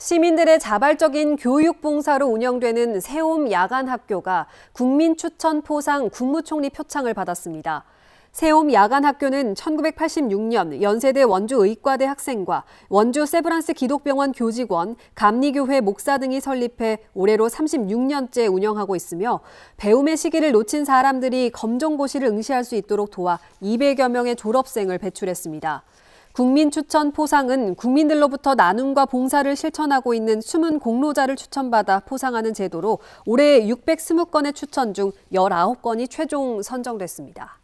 시민들의 자발적인 교육 봉사로 운영되는 세움 야간 학교가 국민 추천 포상 국무총리 표창을 받았습니다. 세움 야간 학교는 1986년 연세대 원주의과대 학생과 원주 세브란스 기독병원 교직원, 감리교회 목사 등이 설립해 올해로 36년째 운영하고 있으며 배움의 시기를 놓친 사람들이 검정고시를 응시할 수 있도록 도와 200여 명의 졸업생을 배출했습니다. 국민 추천 포상은 국민들로부터 나눔과 봉사를 실천하고 있는 숨은 공로자를 추천받아 포상하는 제도로 올해 620건의 추천 중 19건이 최종 선정됐습니다.